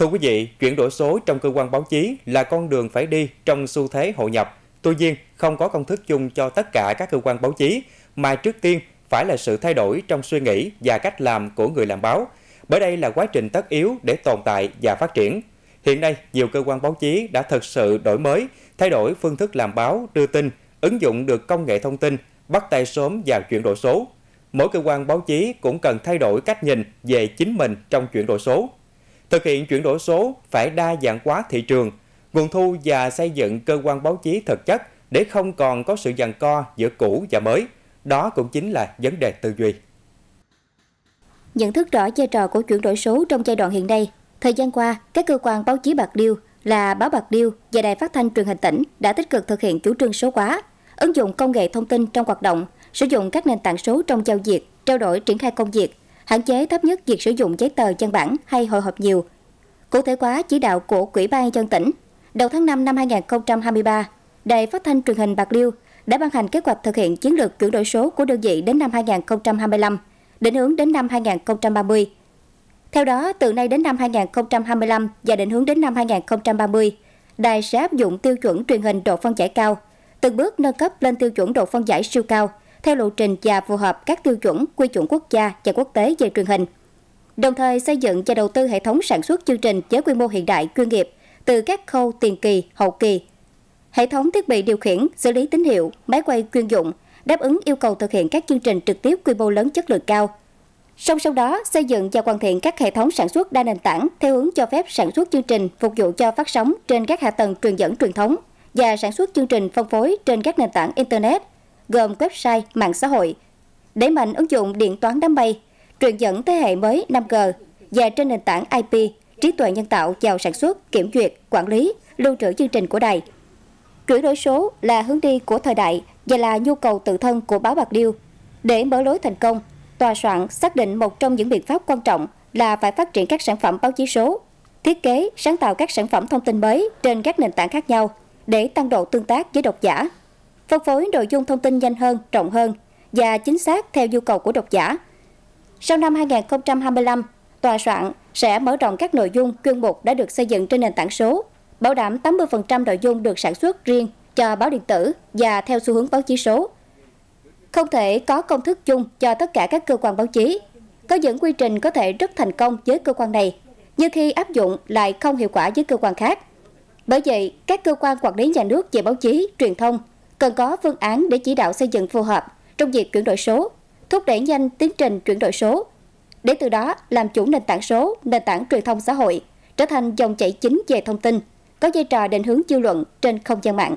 Thưa quý vị, chuyển đổi số trong cơ quan báo chí là con đường phải đi trong xu thế hội nhập. Tuy nhiên, không có công thức chung cho tất cả các cơ quan báo chí, mà trước tiên phải là sự thay đổi trong suy nghĩ và cách làm của người làm báo. Bởi đây là quá trình tất yếu để tồn tại và phát triển. Hiện nay, nhiều cơ quan báo chí đã thực sự đổi mới, thay đổi phương thức làm báo, đưa tin, ứng dụng được công nghệ thông tin, bắt tay sớm vào chuyển đổi số. Mỗi cơ quan báo chí cũng cần thay đổi cách nhìn về chính mình trong chuyển đổi số Thực hiện chuyển đổi số phải đa dạng hóa thị trường, nguồn thu và xây dựng cơ quan báo chí thực chất để không còn có sự giằng co giữa cũ và mới. Đó cũng chính là vấn đề tư duy. Nhận thức rõ vai trò của chuyển đổi số trong giai đoạn hiện nay, thời gian qua, các cơ quan báo chí Bạc Liêu là báo Bạc Liêu và đài phát thanh truyền hình tỉnh đã tích cực thực hiện chủ trương số hóa, ứng dụng công nghệ thông tin trong hoạt động, sử dụng các nền tảng số trong giao dịch, trao đổi triển khai công việc, hạn chế thấp nhất việc sử dụng giấy tờ chân bản hay hội họp nhiều. Cụ thể quá chỉ đạo của Quỹ ban dân tỉnh, đầu tháng 5 năm 2023, Đài Phát thanh Truyền hình Bạc Liêu đã ban hành kế hoạch thực hiện chiến lược chuyển đổi số của đơn vị đến năm 2025, định hướng đến năm 2030. Theo đó, từ nay đến năm 2025 và định hướng đến năm 2030, đài sẽ áp dụng tiêu chuẩn truyền hình độ phân giải cao, từng bước nâng cấp lên tiêu chuẩn độ phân giải siêu cao, theo lộ trình và phù hợp các tiêu chuẩn, quy chuẩn quốc gia và quốc tế về truyền hình. Đồng thời xây dựng và đầu tư hệ thống sản xuất chương trình với quy mô hiện đại chuyên nghiệp từ các khâu tiền kỳ, hậu kỳ. Hệ thống thiết bị điều khiển, xử lý tín hiệu, máy quay chuyên dụng đáp ứng yêu cầu thực hiện các chương trình trực tiếp quy mô lớn chất lượng cao. Song song đó, xây dựng và hoàn thiện các hệ thống sản xuất đa nền tảng theo hướng cho phép sản xuất chương trình phục vụ cho phát sóng trên các hạ tầng truyền dẫn truyền thống và sản xuất chương trình phân phối trên các nền tảng Internet gồm website, mạng xã hội, đẩy mạnh ứng dụng điện toán đám mây, truyền dẫn thế hệ mới 5G và trên nền tảng IP, trí tuệ nhân tạo vào sản xuất, kiểm duyệt, quản lý, lưu trữ chương trình của đài. Chuyển đổi số là hướng đi của thời đại và là nhu cầu tự thân của báo Bạc Liêu. Để mở lối thành công, tòa soạn xác định một trong những biện pháp quan trọng là phải phát triển các sản phẩm báo chí số, thiết kế, sáng tạo các sản phẩm thông tin mới trên các nền tảng khác nhau để tăng độ tương tác với độc giả phân phối nội dung thông tin nhanh hơn, rộng hơn và chính xác theo nhu cầu của độc giả. Sau năm 2025, tòa soạn sẽ mở rộng các nội dung chuyên mục đã được xây dựng trên nền tảng số, bảo đảm 80% nội dung được sản xuất riêng cho báo điện tử và theo xu hướng báo chí số. Không thể có công thức chung cho tất cả các cơ quan báo chí. Có những quy trình có thể rất thành công với cơ quan này, nhưng khi áp dụng lại không hiệu quả với cơ quan khác. Bởi vậy, các cơ quan quản lý nhà nước về báo chí, truyền thông cần có phương án để chỉ đạo xây dựng phù hợp trong việc chuyển đổi số, thúc đẩy nhanh tiến trình chuyển đổi số, để từ đó làm chủ nền tảng số, nền tảng truyền thông xã hội, trở thành dòng chảy chính về thông tin, có vai trò định hướng dư luận trên không gian mạng.